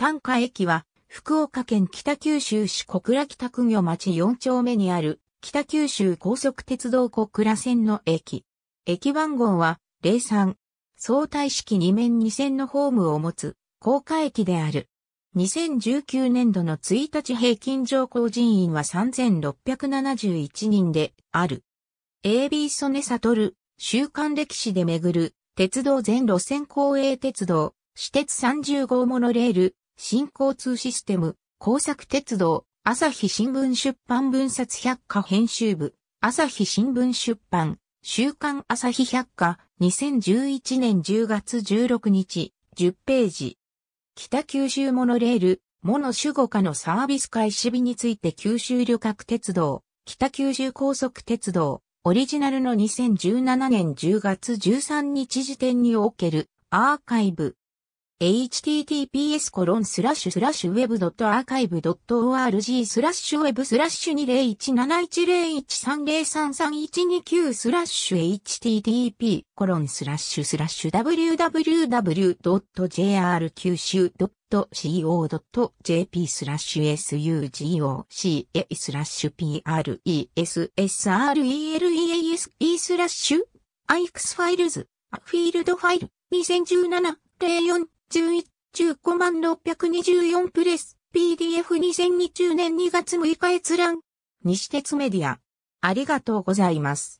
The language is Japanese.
短歌駅は、福岡県北九州市小倉北区御町4丁目にある、北九州高速鉄道小倉線の駅。駅番号は、03。相対式2面2線のホームを持つ、高架駅である。2019年度の1日平均乗降人員は3671人である。AB 曽根悟、週刊歴史で巡る、鉄道全路線公営鉄道、私鉄30号モノレール、新交通システム、工作鉄道、朝日新聞出版分冊百科編集部、朝日新聞出版、週刊朝日百科、2011年10月16日、10ページ。北九州モノレール、モノ守護課のサービス開始日について九州旅客鉄道、北九州高速鉄道、オリジナルの2017年10月13日時点におけるアーカイブ、https コロンスラッシュスラッシュウェブドットアーカイブドット org スラッシュウェブスラッシュ20171013033129スラッシュ http コロンスラッシュスラッシュ www.jr 九州 .co.jp スラッシュ sugoca スラッシュ presreleases スラッシュ ix ファイルズフィールドファイル2017 04 11中5万624プレス PDF2020 年2月6日閲覧西鉄メディアありがとうございます。